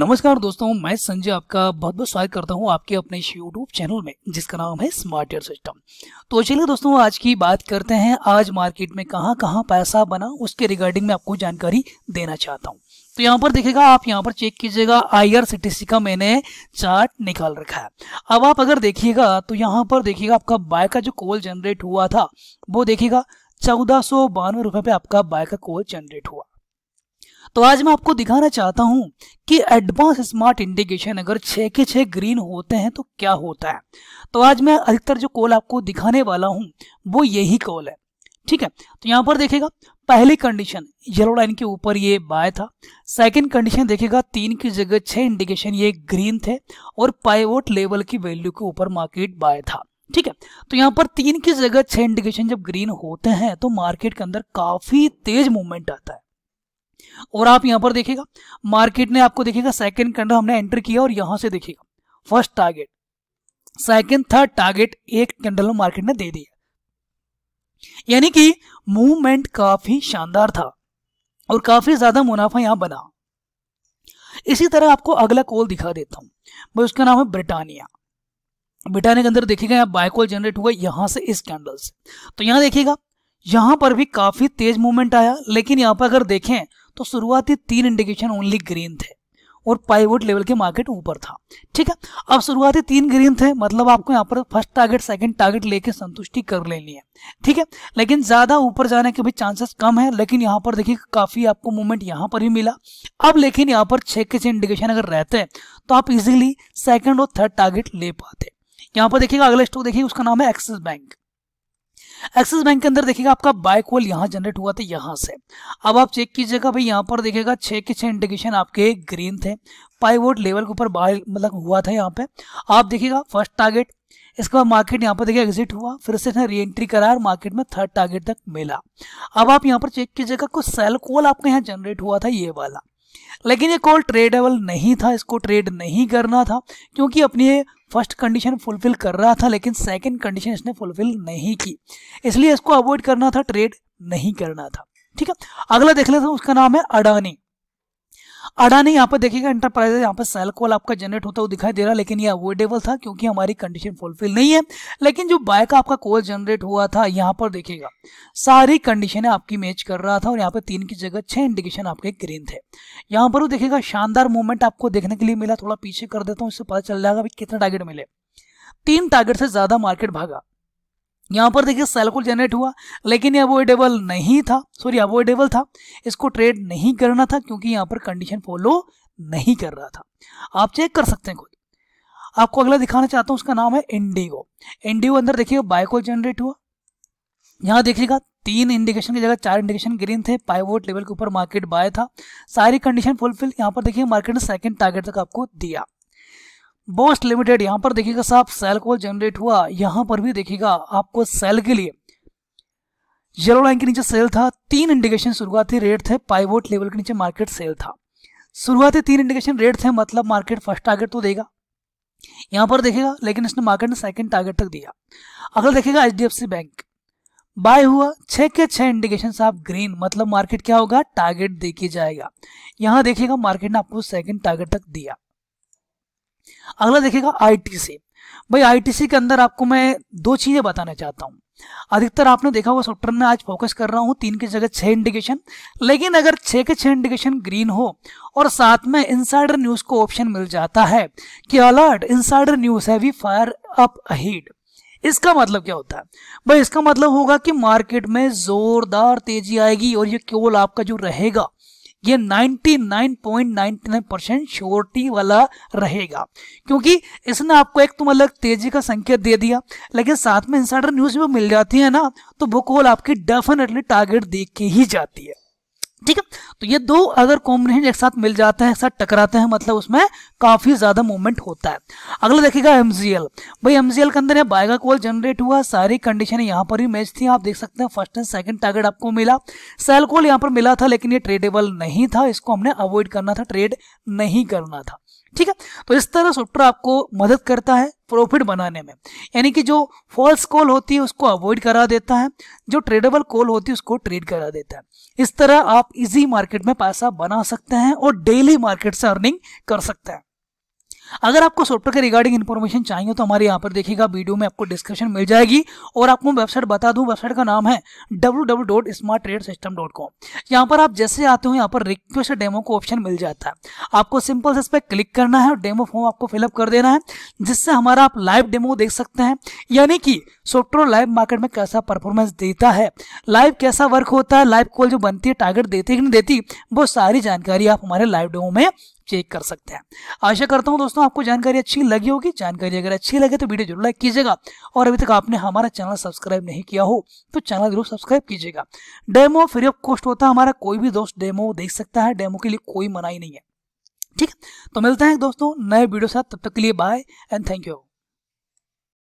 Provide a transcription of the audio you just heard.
नमस्कार दोस्तों मैं संजय आपका बहुत बहुत स्वागत करता हूं आपके अपने यूट्यूब चैनल में जिसका नाम है स्मार्ट एयर सिस्टम तो चलिए दोस्तों आज की बात करते हैं आज मार्केट में कहां कहां पैसा बना उसके रिगार्डिंग में आपको जानकारी देना चाहता हूं तो यहाँ पर देखिएगा आप यहाँ पर चेक कीजिएगा आई का मैंने चार्ट निकाल रखा है अब आप अगर देखिएगा तो यहाँ पर देखिएगा आपका बाय का जो कोल जनरेट हुआ था वो देखिएगा चौदह सौ बानवे पे आपका बाय का कोल जनरेट हुआ तो आज मैं आपको दिखाना चाहता हूं कि एडवांस स्मार्ट इंडिकेशन अगर छह के छः ग्रीन होते हैं तो क्या होता है तो आज मैं अधिकतर जो कॉल आपको दिखाने वाला हूं वो यही कॉल है ठीक है तो यहाँ पर देखेगा पहली कंडीशन येलो लाइन के ऊपर ये बाय था सेकंड कंडीशन देखेगा तीन की जगह छह इंडिकेशन ये ग्रीन थे और पाइवोट लेवल की वैल्यू के ऊपर मार्केट बाय था ठीक है तो यहाँ पर तीन की जगह छह इंडिकेशन जब ग्रीन होते हैं तो मार्केट के अंदर काफी तेज मूवमेंट आता है और आप यहां पर देखेगा मार्केट ने आपको देखेगा सेकंड कैंडल हमने एंटर किया और यहां से देखेगा first target second third target एक कैंडल मार्केट ने दे दिया यानी कि मूवमेंट काफी शानदार था और काफी ज्यादा मुनाफा यहां बना इसी तरह आपको अगला कॉल दिखा देता हूं भाई उसका नाम है ब्रिटानिया ब्रिटानिया के अंदर देखेगा यहां बायकॉल जनरेट हुआ यहां से इस कैंडल से तो यहां देखिएगा यहां पर भी काफी तेज मूवमेंट आया लेकिन यहां पर अगर देखें तो शुरुआती तीन इंडिकेशन ओनली ग्रीन थे और पाइवोट लेवल के मार्केट ऊपर था ठीक है अब शुरुआती तीन ग्रीन थे मतलब आपको यहाँ पर फर्स्ट टारगेट सेकंड टारगेट लेके संतुष्टि कर लेनी है ठीक है लेकिन ज़्यादा ऊपर जाने के भी चांसेस कम है लेकिन यहाँ पर देखिए काफ़ी आपको मूवमेंट यहाँ पर ही मिला अब लेकिन यहाँ पर छह के छह इंडिकेशन अगर रहते हैं तो आप इजिली सेकेंड और थर्ड टारगेट ले पाते यहाँ पर देखिएगा अगला स्टॉक देखिए उसका नाम है एक्सिस बैंक एक्सिस बैंक के अंदर देखिएगा आपका बाय यहाँ जनरेट हुआ था यहाँ से अब आप चेक कीजिएगा भाई यहाँ पर देखिएगा छः के छः इंडिकेशन आपके ग्रीन थे पाईवोट लेवल के ऊपर बाय मतलब हुआ था यहाँ पे आप देखिएगा फर्स्ट टारगेट इसके बाद मार्केट यहाँ पर देखिए एग्जिट हुआ फिर से इसने री एंट्री करा और मार्केट में थर्ड टारगेट तक मिला अब आप यहाँ पर चेक कीजिएगा कुछ सेल कॉल आपके यहाँ जनरेट हुआ था ये वाला लेकिन ये कॉल ट्रेडेबल नहीं था इसको ट्रेड नहीं करना था क्योंकि अपनी फर्स्ट कंडीशन फुलफिल कर रहा था लेकिन सेकेंड कंडीशन इसने फुलफिल नहीं की इसलिए इसको अवॉइड करना था ट्रेड नहीं करना था ठीक है अगला देख लेते हैं उसका नाम है अडानी अडानी यहाँ पर देखिएगा इंटरप्राइजेस यहाँ पर सेल कॉल आपका जनरेट होता हुआ दिखाई दे रहा है लेकिन ये अवॉइडेबल था क्योंकि हमारी कंडीशन फुलफिल नहीं है लेकिन जो बाय का आपका कॉल जनरेट हुआ था यहाँ पर देखिएगा सारी कंडीशन आपकी मैच कर रहा था और यहाँ पर तीन की जगह छह इंडिकेशन आपके ग्रीन थे यहाँ पर देखिएगा शानदार मूवमेंट आपको देखने के लिए मिला थोड़ा पीछे कर देता हूँ इससे पता चल जाएगा कितने टारगेट मिले तीन टारगेट से ज्यादा मार्केट भागा यहाँ पर देखिए को जनरेट हुआ लेकिन ये अवॉइडेबल नहीं था सॉरी अवॉइडेबल था इसको ट्रेड नहीं करना था क्योंकि यहाँ पर कंडीशन फॉलो नहीं कर रहा था आप चेक कर सकते हैं खुद आपको अगला दिखाना चाहता हूँ उसका नाम है इंडिगो इंडिगो अंदर देखिए को जनरेट हुआ यहाँ देखिएगा तीन इंडिकेशन की जगह चार इंडिकेशन ग्रीन थे पाइवोट लेवल के ऊपर मार्केट बाय था सारी कंडीशन फुलफिल यहाँ पर देखिए मार्केट ने सेकंड टारगेट तक आपको दिया बोस्ट लिमिटेड यहाँ पर देखिएगा साहब सेल कॉल जनरेट हुआ यहाँ पर भी देखिएगा आपको सेल के लिए येलो लाइन के नीचे सेल था तीन इंडिकेशन शुरुआती रेट थे पाइवोट लेवल के नीचे मार्केट सेल था शुरुआती तीन इंडिकेशन रेट थे मतलब मार्केट फर्स्ट टारगेट तो देगा यहाँ पर देखेगा लेकिन इसने मार्केट ने सेकंड टारगेट तक दिया अगला देखेगा एच बैंक बाय हुआ छः के छः इंडिकेशन साहब ग्रीन मतलब मार्केट क्या होगा टारगेट देके जाएगा यहाँ देखिएगा मार्केट ने आपको सेकंड टारगेट तक दिया अगला देखेगा आईटीसी भाई आईटीसी के अंदर आपको मैं दो चीजें बताना चाहता हूँ अधिकतर आपने देखा होगा सॉफ्टवेयर में आज फोकस कर रहा हूँ तीन की जगह छह इंडिकेशन लेकिन अगर छह के छह इंडिकेशन ग्रीन हो और साथ में इनसाइडर न्यूज को ऑप्शन मिल जाता है कि अलर्ट इनसाइडर न्यूज है वी फायर अप अहीड इसका मतलब क्या होता है भाई इसका मतलब होगा कि मार्केट में जोरदार तेजी आएगी और ये केवल आपका जो रहेगा ये 99.99 परसेंट श्योरिटी वाला रहेगा क्योंकि इसने आपको एक तो मतलब तेजी का संकेत दे दिया लेकिन साथ में इंसाइडर न्यूज भी मिल जाती है ना तो वो आपकी डेफिनेटली टारगेट देख के ही जाती है ठीक है तो ये दो अगर कॉम्बिनेशन एक साथ मिल जाते हैं एक साथ टकराते हैं मतलब उसमें काफी ज्यादा मूवमेंट होता है अगला देखिएगा एमजीएल भाई एमजीएल के अंदर बायगा कॉल जनरेट हुआ सारी कंडीशन यहाँ पर ही मैच थी आप देख सकते हैं फर्स्ट एंड सेकंड टारगेट आपको मिला सेल कॉल यहाँ पर मिला था लेकिन ये ट्रेडेबल नहीं था इसको हमने अवॉइड करना था ट्रेड नहीं करना था ठीक है तो इस तरह सॉफ्टवेयर आपको मदद करता है प्रॉफिट बनाने में यानी कि जो फॉल्स कॉल होती है उसको अवॉइड करा देता है जो ट्रेडेबल कॉल होती है उसको ट्रेड करा देता है इस तरह आप इजी मार्केट में पैसा बना सकते हैं और डेली मार्केट से अर्निंग कर सकते हैं अगर आपको सॉफ्टवेयर के रिगार्डिंग इन्फॉर्मेशन चाहिए तो हमारे यहाँ पर देखिएगा वीडियो में आपको डिस्क्रिप्शन मिल जाएगी और आपको वेबसाइट बता दूँ वेबसाइट का नाम है डब्ल्यू यहाँ पर आप जैसे आते हो यहाँ पर रिक्वेस्ट डेमो को ऑप्शन मिल जाता है आपको सिंपल से इस पर क्लिक करना है और डेमो फॉर्म आपको फिलअप कर देना है जिससे हमारा आप लाइव डेमो देख सकते हैं यानी कि सॉफ्टवेयर लाइव मार्केट में कैसा परफॉर्मेंस देता है लाइव कैसा वर्क होता है लाइव कॉल जो बनती है टारगेट देती है कि नहीं देती वो सारी जानकारी आप हमारे लाइव डेमो में चेक कर सकते हैं आशा करता हूँ दोस्तों आपको जानकारी अच्छी लगी होगी जानकारी अगर अच्छी लगे तो वीडियो जरूर लाइक कीजिएगा और अभी तक आपने हमारा चैनल सब्सक्राइब नहीं किया हो तो चैनल जरूर सब्सक्राइब कीजिएगा डेमो फ्री ऑफ कॉस्ट होता है हमारा कोई भी दोस्त डेमो देख सकता है डेमो के लिए कोई मनाही नहीं है ठीक है तो मिलते हैं दोस्तों नए वीडियो साथ तब तक के लिए बाय एंड थैंक यू